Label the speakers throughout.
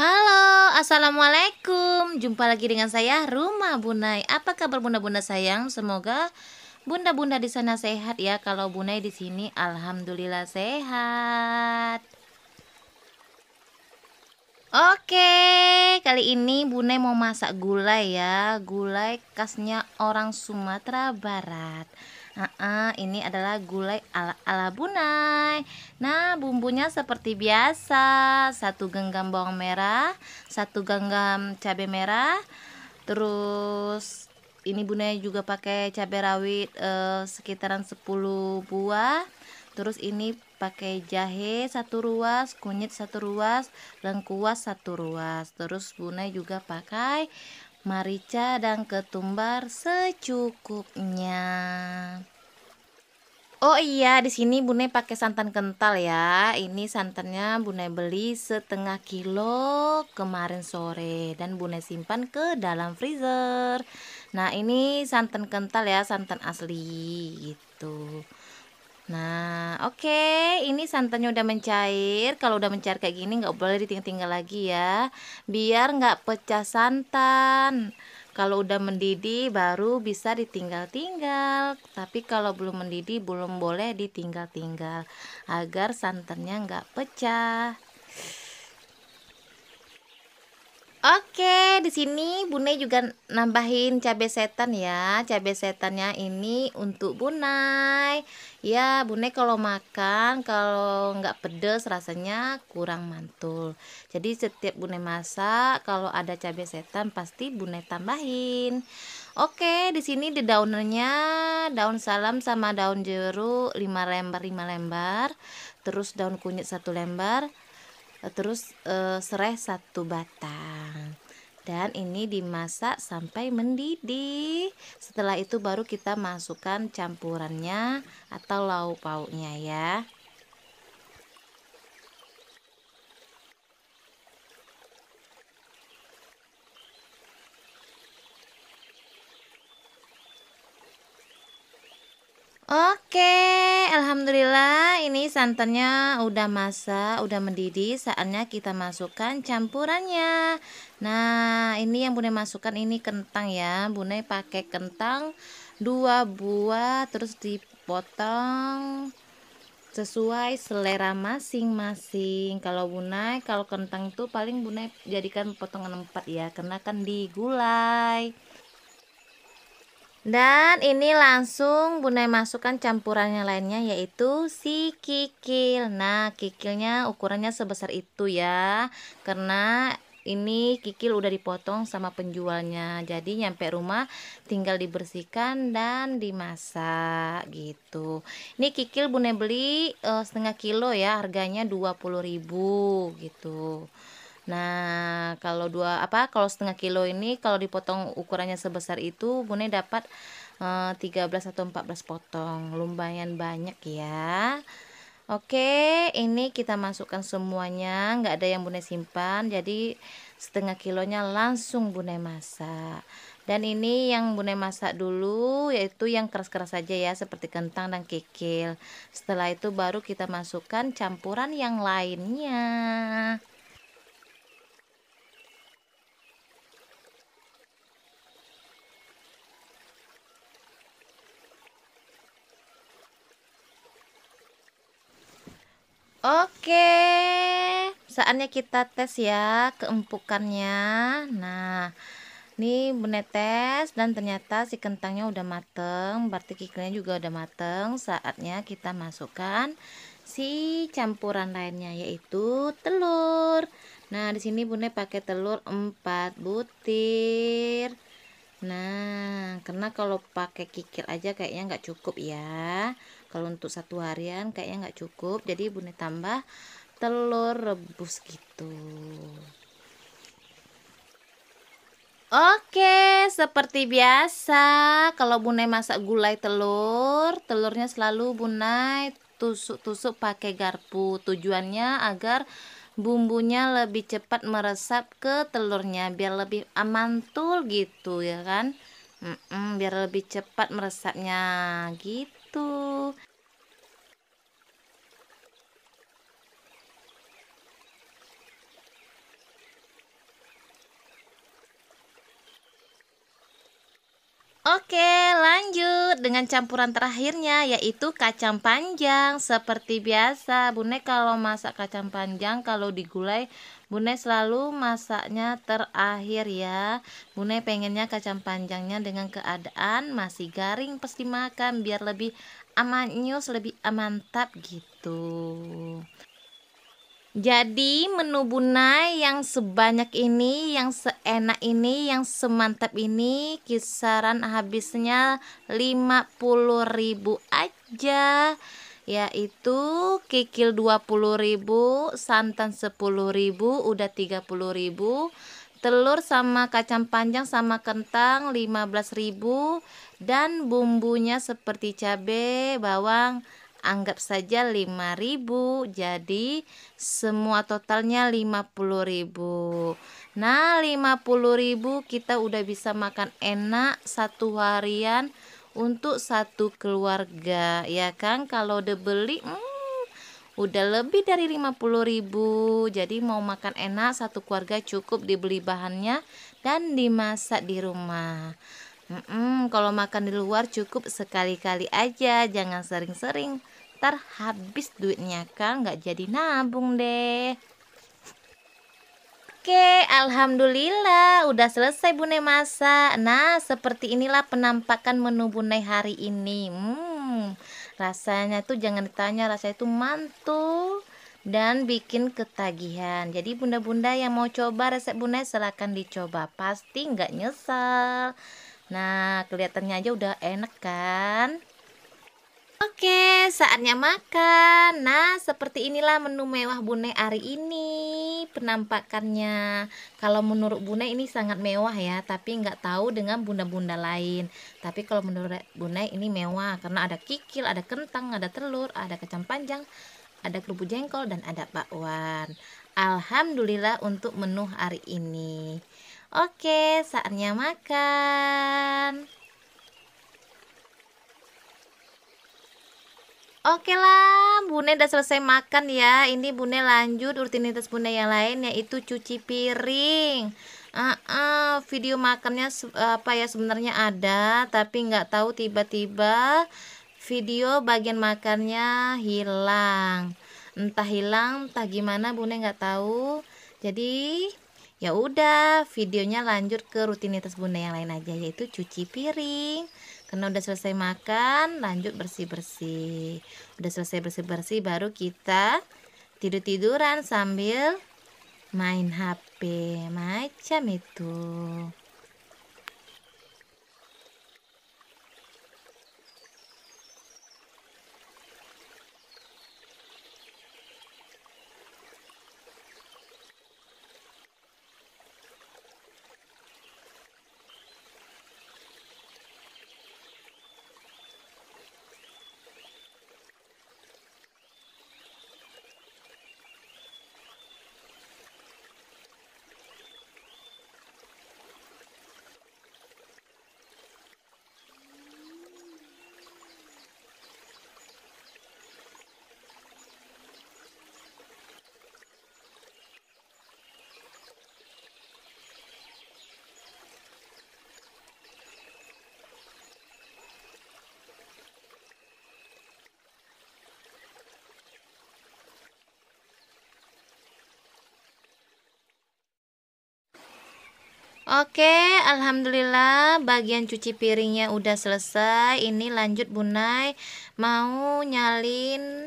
Speaker 1: Halo, Assalamualaikum Jumpa lagi dengan saya Rumah Bunai Apa kabar bunda-bunda sayang? Semoga bunda-bunda di sana sehat ya Kalau Bunai di sini Alhamdulillah sehat Oke, kali ini Bunai mau masak gulai ya Gulai khasnya orang Sumatera Barat Uh-uh, ini adalah gulai ala, ala bunai. Nah, bumbunya seperti biasa. Satu genggam bawang merah, satu genggam cabai merah. Terus ini bunai juga pakai cabai rawit eh, sekitaran 10 buah. Terus ini pakai jahe satu ruas, kunyit satu ruas, lengkuas satu ruas. Terus bunai juga pakai merica dan ketumbar secukupnya. Oh iya, di sini Bune pakai santan kental ya. Ini santannya Bune beli setengah kilo kemarin sore dan Bune simpan ke dalam freezer. Nah, ini santan kental ya, santan asli gitu. Nah, oke, okay. ini santannya udah mencair. Kalau udah mencair kayak gini, nggak boleh ditinggal-tinggal lagi ya, biar nggak pecah santan. Kalau udah mendidih, baru bisa ditinggal-tinggal. Tapi kalau belum mendidih, belum boleh ditinggal-tinggal agar santannya nggak pecah. Oke, di sini Bunda juga nambahin cabai setan ya. Cabai setannya ini untuk Bunai. Ya, Bune kalau makan kalau nggak pedes rasanya kurang mantul. Jadi setiap Bune masak kalau ada cabai setan pasti Bune tambahin. Oke, di sini di daunnya daun salam sama daun jeruk 5 lembar 5 lembar, terus daun kunyit 1 lembar Eh, terus e, serai satu batang dan ini dimasak sampai mendidih setelah itu baru kita masukkan campurannya atau lauk pauknya ya Oke, alhamdulillah ini santannya udah masak, udah mendidih. Saatnya kita masukkan campurannya. Nah, ini yang Bunda masukkan ini kentang ya. Bunda pakai kentang dua buah terus dipotong sesuai selera masing-masing. Kalau Bunda, kalau kentang itu paling Bunda jadikan potongan empat ya, karena kan digulai. Dan ini langsung Bunda masukkan campuran yang lainnya yaitu si kikil. Nah, kikilnya ukurannya sebesar itu ya. Karena ini kikil udah dipotong sama penjualnya. Jadi nyampe rumah tinggal dibersihkan dan dimasak gitu. Ini kikil Bunda beli uh, setengah kilo ya, harganya 20.000 gitu. Nah, kalau dua apa kalau setengah kilo ini kalau dipotong ukurannya sebesar itu Bune dapat uh, eh, 13 atau 14 potong. Lumayan banyak ya. Oke, ini kita masukkan semuanya, nggak ada yang Bune simpan. Jadi setengah kilonya langsung Bune masak. Dan ini yang Bune masak dulu yaitu yang keras-keras saja ya seperti kentang dan kikil. Setelah itu baru kita masukkan campuran yang lainnya. Oke, saatnya kita tes ya keempukannya. Nah, ini menetes dan ternyata si kentangnya udah mateng, berarti kikilnya juga udah mateng. Saatnya kita masukkan si campuran lainnya yaitu telur. Nah, di sini Bunda pakai telur 4 butir. Nah, karena kalau pakai kikil aja kayaknya nggak cukup ya kalau untuk satu harian kayaknya nggak cukup jadi bunda tambah telur rebus gitu Oke, seperti biasa, kalau Bunai masak gulai telur, telurnya selalu Bunai tusuk-tusuk pakai garpu. Tujuannya agar bumbunya lebih cepat meresap ke telurnya, biar lebih amantul gitu ya kan. Mm -mm, biar lebih cepat meresapnya gitu. Gitu. Oke, lanjut dengan campuran terakhirnya yaitu kacang panjang seperti biasa Bune kalau masak kacang panjang kalau digulai Bune selalu masaknya terakhir ya Bune pengennya kacang panjangnya dengan keadaan masih garing pas dimakan biar lebih amanius lebih amantap gitu jadi menu bunai yang sebanyak ini, yang seenak ini, yang semantap ini kisaran habisnya 50.000 aja yaitu kikil 20.000, santan 10.000, udah 30.000, telur sama kacang panjang sama kentang 15.000 dan bumbunya seperti cabe, bawang, anggap saja 5000 jadi semua totalnya 50000 nah 50000 kita udah bisa makan enak satu harian untuk satu keluarga ya kan kalau dibeli hmm, udah lebih dari 50000 jadi mau makan enak satu keluarga cukup dibeli bahannya dan dimasak di rumah Mm -mm, kalau makan di luar cukup sekali-kali aja, jangan sering-sering ntar habis duitnya kan nggak jadi nabung deh Oke, Alhamdulillah udah selesai Bune masak Nah, seperti inilah penampakan menu Bune hari ini hmm, Rasanya tuh jangan ditanya, rasanya tuh mantul dan bikin ketagihan Jadi bunda-bunda yang mau coba resep Bune silahkan dicoba Pasti nggak nyesel Nah, kelihatannya aja udah enak kan? Oke, saatnya makan. Nah, seperti inilah menu mewah Bune hari ini. Penampakannya, kalau menurut Bune ini sangat mewah ya, tapi nggak tahu dengan bunda-bunda lain. Tapi kalau menurut Bune ini mewah karena ada kikil, ada kentang, ada telur, ada kacang panjang, ada kerupuk jengkol, dan ada bakwan. Alhamdulillah untuk menu hari ini. Oke, saatnya makan. Oke lah, Bune udah selesai makan ya. Ini Bune lanjut rutinitas Bune yang lain yaitu cuci piring. Uh, uh, video makannya apa ya sebenarnya ada, tapi nggak tahu tiba-tiba video bagian makannya hilang. Entah hilang, entah gimana Bune nggak tahu. Jadi ya udah, videonya lanjut ke rutinitas Bune yang lain aja yaitu cuci piring karena udah selesai makan lanjut bersih-bersih udah selesai bersih-bersih baru kita tidur-tiduran sambil main HP macam itu Oke, alhamdulillah bagian cuci piringnya udah selesai. Ini lanjut Bunai mau nyalin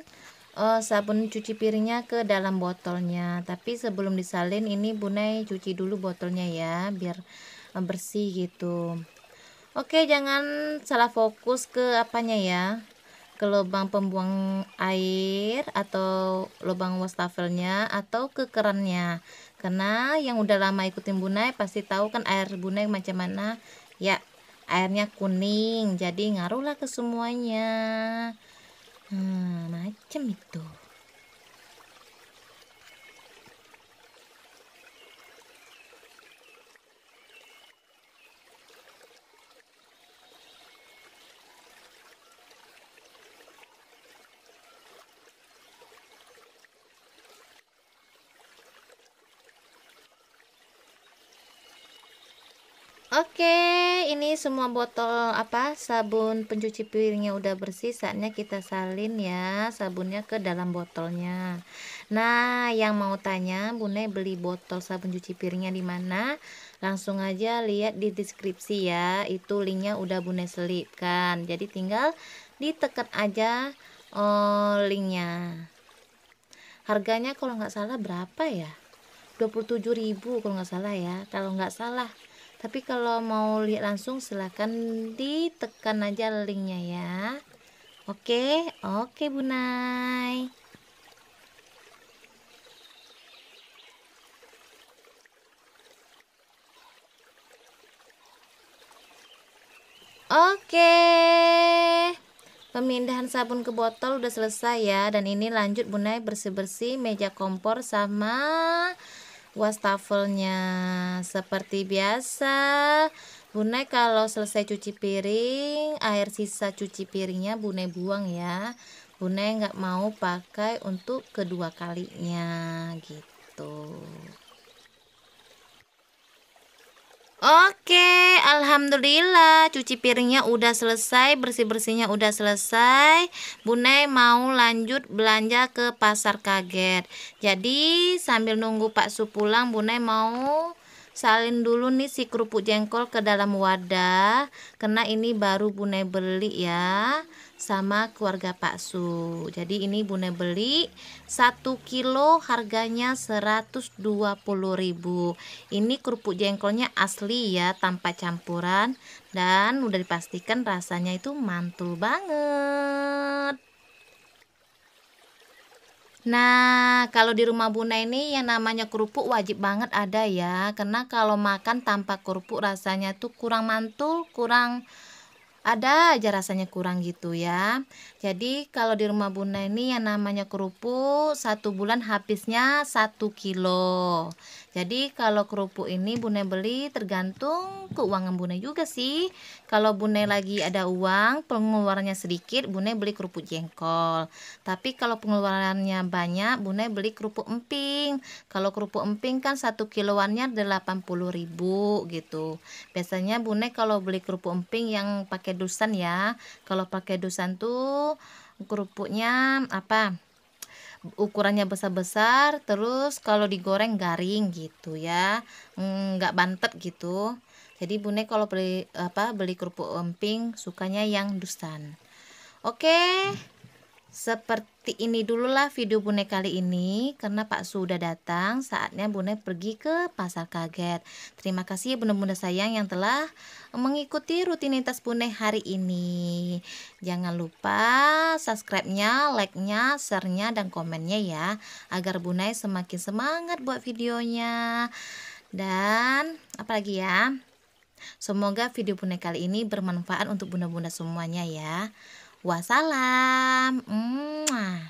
Speaker 1: oh, sabun cuci piringnya ke dalam botolnya. Tapi sebelum disalin ini Bunai cuci dulu botolnya ya biar bersih gitu. Oke, jangan salah fokus ke apanya ya. Ke lubang pembuang air atau lubang wastafelnya atau ke kerannya karena yang udah lama ikutin bunai pasti tahu kan air bunai macam mana ya airnya kuning jadi ngaruhlah ke semuanya hmm, macam itu Oke, ini semua botol apa sabun pencuci piringnya udah bersih, saatnya kita salin ya sabunnya ke dalam botolnya. Nah, yang mau tanya, Bunda beli botol sabun cuci piringnya di mana? Langsung aja lihat di deskripsi ya, itu linknya udah Bunda selipkan. Jadi tinggal ditekan aja oh, linknya. Harganya kalau nggak salah berapa ya? 27.000 kalau nggak salah ya. Kalau nggak salah tapi kalau mau lihat langsung silahkan ditekan aja linknya ya oke oke bunai oke pemindahan sabun ke botol udah selesai ya dan ini lanjut bunai bersih-bersih meja kompor sama wastafelnya seperti biasa Bune kalau selesai cuci piring air sisa cuci piringnya Bune buang ya Bune nggak mau pakai untuk kedua kalinya gitu Oke, alhamdulillah cuci piringnya udah selesai, bersih-bersihnya udah selesai. Bunai mau lanjut belanja ke pasar kaget. Jadi, sambil nunggu Pak Su pulang, Bunai mau salin dulu nih si kerupuk jengkol ke dalam wadah. Karena ini baru Bunai beli ya sama keluarga Pak Su. Jadi ini Bunda beli 1 kilo harganya 120.000. Ini kerupuk jengkolnya asli ya, tanpa campuran dan udah dipastikan rasanya itu mantul banget. Nah, kalau di rumah Bunda ini yang namanya kerupuk wajib banget ada ya. Karena kalau makan tanpa kerupuk rasanya tuh kurang mantul, kurang ada aja rasanya kurang gitu ya jadi kalau di rumah bunda ini yang namanya kerupuk satu bulan habisnya satu kilo jadi kalau kerupuk ini Bune beli tergantung keuangan Bune juga sih. Kalau Bune lagi ada uang, pengeluarannya sedikit, Bune beli kerupuk jengkol. Tapi kalau pengeluarannya banyak, Bune beli kerupuk emping. Kalau kerupuk emping kan satu kiloannya puluh ribu gitu. Biasanya Bune kalau beli kerupuk emping yang pakai dusan ya. Kalau pakai dusan tuh kerupuknya apa? ukurannya besar-besar terus kalau digoreng garing gitu ya mm, nggak bantet gitu jadi bune kalau beli apa beli kerupuk emping sukanya yang dusan oke okay. Seperti ini dulu lah video Bune kali ini karena Pak sudah datang, saatnya Bune pergi ke pasar kaget. Terima kasih ya Bunda-bunda sayang yang telah mengikuti rutinitas Bune hari ini. Jangan lupa subscribe-nya, like-nya, share-nya dan komennya ya agar Bune semakin semangat buat videonya. Dan apalagi ya? Semoga video Bune kali ini bermanfaat untuk bunda-bunda semuanya ya. Wassalam. Mwah.